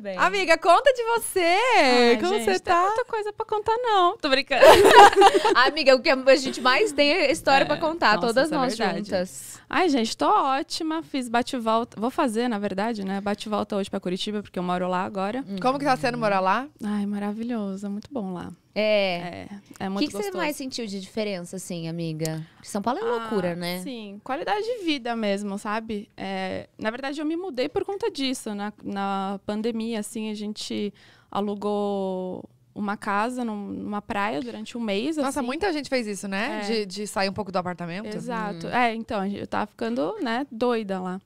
Bem. Amiga, conta de você! Ai, Como gente, você tá? Não tem muita coisa pra contar, não. Tô brincando. Amiga, o que a gente mais tem é história é, pra contar, nossa, todas é nós é juntas. Ai, gente, tô ótima. Fiz bate-volta. Vou fazer, na verdade, né? Bate-volta hoje pra Curitiba, porque eu moro lá agora. Como que tá sendo morar lá? Ai, maravilhoso. É muito bom lá. É. É, é muito O que, que você mais sentiu de diferença, assim, amiga? São Paulo é ah, loucura, né? Sim, qualidade de vida mesmo, sabe? É, na verdade, eu me mudei por conta disso. Na, né? na pandemia, assim, a gente alugou uma casa numa praia durante um mês. Nossa, assim. muita gente fez isso, né? É. De, de, sair um pouco do apartamento. Exato. Hum. É, então, eu tava ficando, né, doida lá.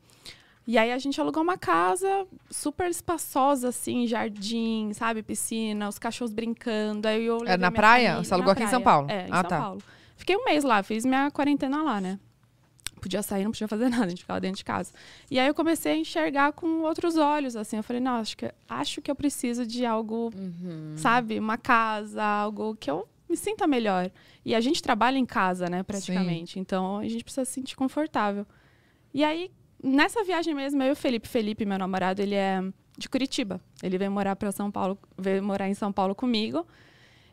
E aí a gente alugou uma casa super espaçosa, assim, jardim, sabe, piscina, os cachorros brincando. Aí eu é na praia? Família, Você alugou aqui praia. em São Paulo? É, em ah, São tá. Paulo. Fiquei um mês lá, fiz minha quarentena lá, né? Podia sair, não podia fazer nada, a gente ficava dentro de casa. E aí eu comecei a enxergar com outros olhos, assim. Eu falei, não, acho que, acho que eu preciso de algo, uhum. sabe, uma casa, algo que eu me sinta melhor. E a gente trabalha em casa, né, praticamente. Sim. Então a gente precisa se sentir confortável. E aí nessa viagem mesmo, eu e o Felipe, Felipe, meu namorado, ele é de Curitiba. Ele veio morar para São Paulo, veio morar em São Paulo comigo.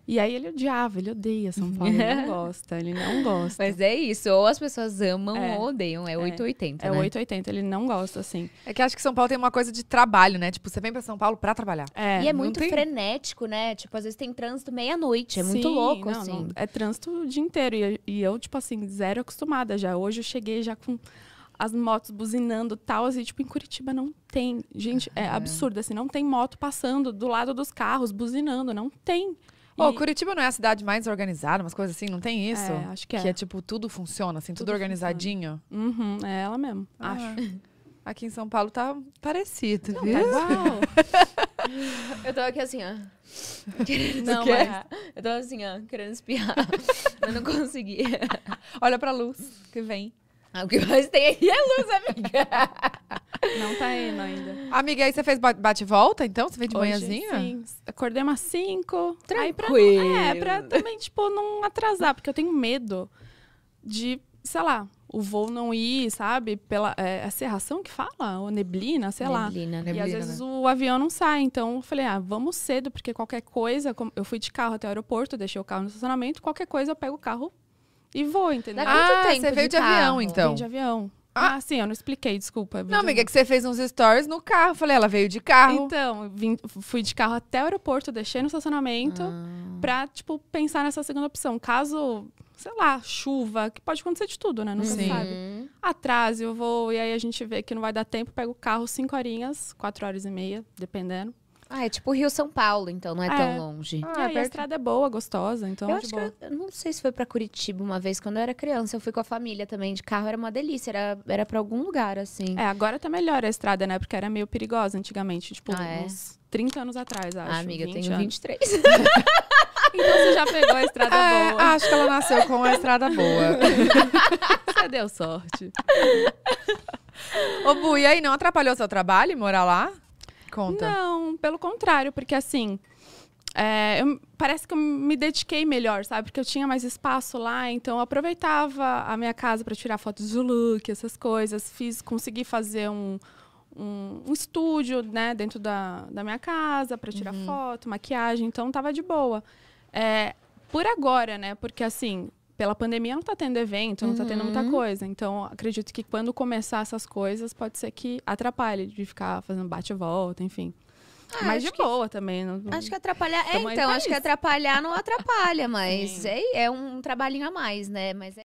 E aí ele odiava, ele odeia São Paulo, ele não gosta, ele não gosta. Mas é isso, ou as pessoas amam é, ou odeiam, é 880, é. é, né? É 880, ele não gosta, assim. É que acho que São Paulo tem uma coisa de trabalho, né? Tipo, você vem pra São Paulo pra trabalhar. É, e é muito tem... frenético, né? Tipo, às vezes tem trânsito meia-noite, é Sim, muito louco, não, assim. Não, é trânsito o dia inteiro, e, e eu, tipo assim, zero acostumada já. Hoje eu cheguei já com as motos buzinando tal, assim, tipo, em Curitiba não tem. Gente, é absurdo, assim, não tem moto passando do lado dos carros, buzinando, não tem. Ô, Curitiba não é a cidade mais organizada, umas coisas assim, não tem é, isso? É, acho que é. Que é tipo, tudo funciona, assim, tudo, tudo organizadinho. Uhum, é ela mesmo, ah. acho. Aqui em São Paulo tá parecido, não, tá viu? Tá igual. Eu tô aqui assim, ó. Querendo não, é. Eu tô assim, ó, querendo espiar. mas não consegui. Olha pra luz que vem. Ah, o que mais tem aí é luz, amiga. Não tá indo ainda. Amiga, aí você fez bate-volta, então? Você veio de Hoje, manhãzinha? Sim. Acordei umas 5. Tranquilo. Pra, é, pra também, tipo, não atrasar. Porque eu tenho medo de, sei lá, o voo não ir, sabe? Pela é, a é serração que fala, ou neblina, sei neblina, lá. Neblina, e às vezes né? o avião não sai. Então eu falei, ah, vamos cedo, porque qualquer coisa. Eu fui de carro até o aeroporto, deixei o carro no estacionamento. Qualquer coisa eu pego o carro e vou, entendeu? Dá ah, tempo você veio de, de avião, então? Vim de avião. Ah, ah, sim, eu não expliquei, desculpa. Não, amiga, é que você fez uns stories no carro. Falei, ela veio de carro. Então, vim, fui de carro até o aeroporto, deixei no estacionamento ah. pra, tipo, pensar nessa segunda opção. Caso, sei lá, chuva, que pode acontecer de tudo, né? Nunca sim. sabe. Atrase, eu vou, e aí a gente vê que não vai dar tempo, pego o carro cinco horinhas, quatro horas e meia, dependendo. Ah, é tipo Rio-São Paulo, então, não é, é. tão longe. Ah, é, é a estrada é boa, gostosa, então eu acho boa. Que eu, eu não sei se foi para Curitiba uma vez, quando eu era criança, eu fui com a família também, de carro, era uma delícia, era, era pra algum lugar, assim. É, agora tá melhor a estrada, né? Porque era meio perigosa antigamente, tipo, ah, é? uns 30 anos atrás, ah, acho. Ah, amiga, eu tenho anos. 23. Então você já pegou a estrada é, boa. Acho que ela nasceu com a estrada boa. você deu sorte. Ô, Bu, e aí não atrapalhou seu trabalho morar lá? conta? Não, pelo contrário, porque assim. É, eu, parece que eu me dediquei melhor, sabe? Porque eu tinha mais espaço lá, então eu aproveitava a minha casa para tirar fotos do look, essas coisas. Fiz, consegui fazer um, um, um estúdio, né, dentro da, da minha casa para tirar uhum. foto, maquiagem, então tava de boa. É, por agora, né? Porque assim, pela pandemia não está tendo evento, não está tendo muita uhum. coisa. Então, acredito que quando começar essas coisas, pode ser que atrapalhe de ficar fazendo bate-volta, enfim. Ah, mas de boa também. Não... Acho que atrapalhar. É, então, acho que atrapalhar não atrapalha, mas é, é, um trabalhinho a mais, né? Mas é...